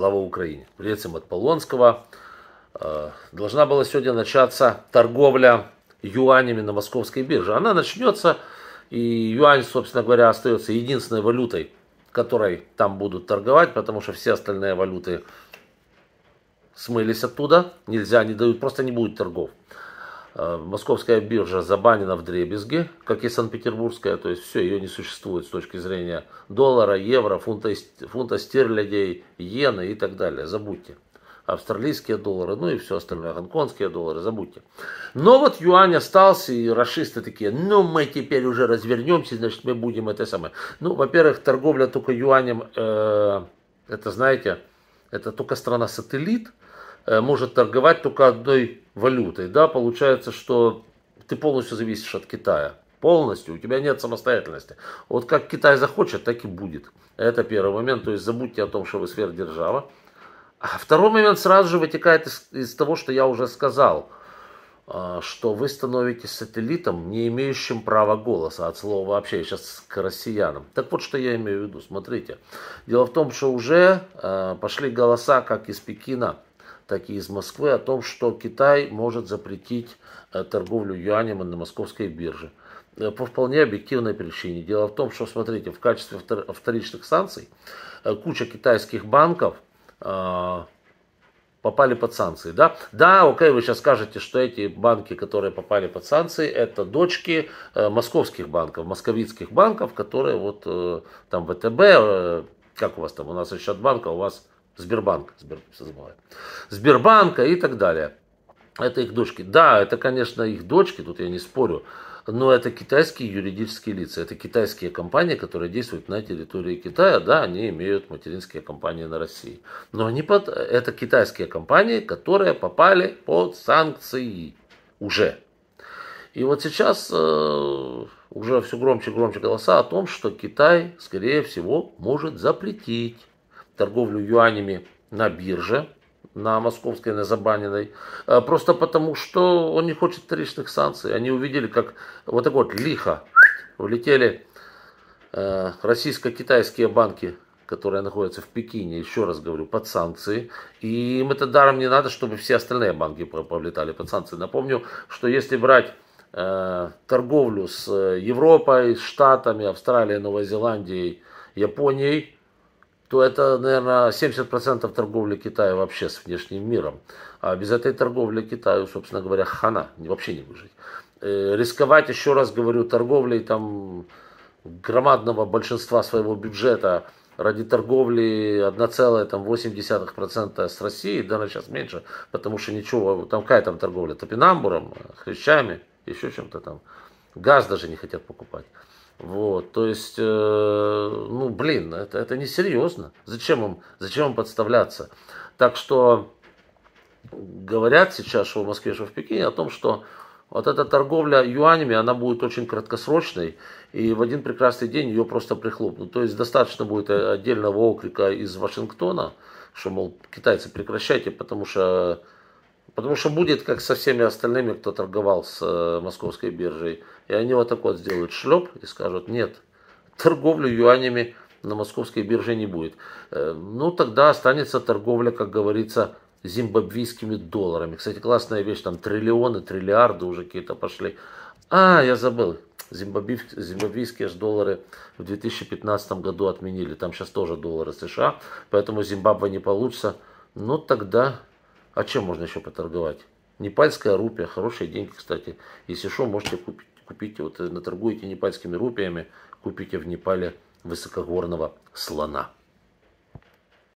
Слава Украине! Приветствуем от Полонского. Э, должна была сегодня начаться торговля юанями на московской бирже. Она начнется, и юань, собственно говоря, остается единственной валютой, которой там будут торговать, потому что все остальные валюты смылись оттуда. Нельзя, не дают, просто не будет торгов. Э, московская биржа забанена в дребезге, как и Санкт-Петербургская, то есть все, ее не существует с точки зрения доллара, евро, фунта, фунта стерлядей, иены и так далее, забудьте. Австралийские доллары, ну и все остальное, гонконгские доллары, забудьте. Но вот юань остался, и расисты такие, ну мы теперь уже развернемся, значит мы будем это самое. Ну, во-первых, торговля только юанем, э, это знаете, это только страна-сателлит, э, может торговать только одной валютой, да, получается, что ты полностью зависишь от Китая. Полностью, у тебя нет самостоятельности. Вот как Китай захочет, так и будет. Это первый момент, то есть забудьте о том, что вы сверхдержава. А второй момент сразу же вытекает из, из того, что я уже сказал, а, что вы становитесь сателлитом, не имеющим права голоса от слова вообще, сейчас к россиянам. Так вот, что я имею в виду, смотрите. Дело в том, что уже а, пошли голоса, как из Пекина, Такие из Москвы о том, что Китай может запретить э, торговлю юанем на московской бирже. Э, по вполне объективной причине. Дело в том, что, смотрите, в качестве вторичных санкций э, куча китайских банков попали под санкции, да? Да, окей, вы сейчас скажете, что эти банки, которые попали под санкции, это дочки э, московских банков, московицких банков, которые вот э, там ВТБ, э, как у вас там, у нас еще от банка, у вас Сбербанк, Сбер, забываю. Сбербанка и так далее. Это их дочки. Да, это, конечно, их дочки, тут я не спорю, но это китайские юридические лица, это китайские компании, которые действуют на территории Китая, да, они имеют материнские компании на России. Но они под... это китайские компании, которые попали под санкции уже. И вот сейчас э, уже все громче и громче голоса о том, что Китай, скорее всего, может запретить торговлю юанями на бирже, на московской, на забаненной э, просто потому что он не хочет вторичных санкций. Они увидели, как вот так вот лихо влетели э, российско-китайские банки, которые находятся в Пекине, еще раз говорю, под санкции. И им это даром не надо, чтобы все остальные банки повлетали под санкции. Напомню, что если брать э, торговлю с Европой, с Штатами, Австралией, Новой Зеландией, Японией, то это, наверное, 70% торговли Китая вообще с внешним миром. А без этой торговли Китаю, собственно говоря, хана, вообще не выжить. Э, рисковать, еще раз говорю, торговлей там громадного большинства своего бюджета ради торговли 1,8% с Россией, да, сейчас меньше, потому что ничего, там какая там торговля, топинамбуром, хрящами, еще чем-то там, газ даже не хотят покупать. Вот, то есть э, блин, это, это несерьезно. Зачем им, зачем им подставляться? Так что говорят сейчас, что в Москве, что в Пекине, о том, что вот эта торговля юанями, она будет очень краткосрочной, и в один прекрасный день ее просто прихлопнут. То есть достаточно будет отдельного окрика из Вашингтона, что, мол, китайцы прекращайте, потому что, потому что будет, как со всеми остальными, кто торговал с э, московской биржей. И они вот так вот сделают шлеп и скажут, нет, торговлю юанями на московской бирже не будет. Э, ну, тогда останется торговля, как говорится, зимбабвийскими долларами. Кстати, классная вещь, там триллионы, триллиарды уже какие-то пошли. А, я забыл, Зимбабвий, зимбабвийские же доллары в 2015 году отменили. Там сейчас тоже доллары США, поэтому Зимбабве не получится. Ну, тогда, а чем можно еще поторговать? Непальская рупия, хорошие деньги, кстати. Если что, можете купить купите, вот э, наторгуете непальскими рупиями, купите в Непале высокогорного слона.